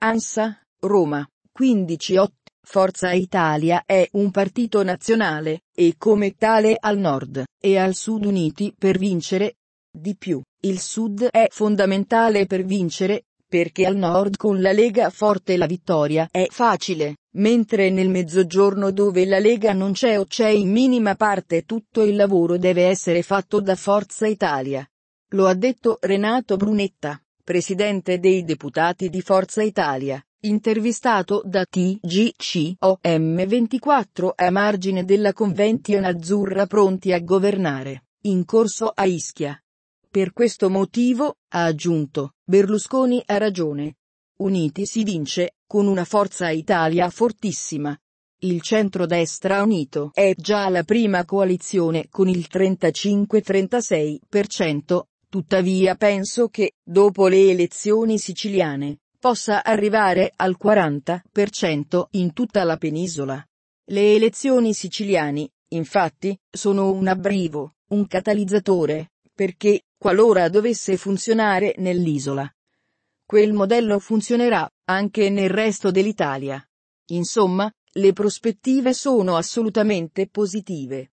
ANSA, Roma, 15-8. Forza Italia è un partito nazionale, e come tale al nord e al sud uniti per vincere. Di più, il sud è fondamentale per vincere, perché al nord con la Lega forte la vittoria è facile, mentre nel mezzogiorno dove la Lega non c'è o c'è in minima parte tutto il lavoro deve essere fatto da Forza Italia. Lo ha detto Renato Brunetta presidente dei deputati di Forza Italia, intervistato da TGCOM24 a margine della convention azzurra pronti a governare, in corso a Ischia. Per questo motivo, ha aggiunto, Berlusconi ha ragione. Uniti si vince, con una Forza Italia fortissima. Il centrodestra unito è già la prima coalizione con il 35-36% Tuttavia penso che, dopo le elezioni siciliane, possa arrivare al 40% in tutta la penisola. Le elezioni siciliane, infatti, sono un abbrivo, un catalizzatore, perché, qualora dovesse funzionare nell'isola, quel modello funzionerà anche nel resto dell'Italia. Insomma, le prospettive sono assolutamente positive.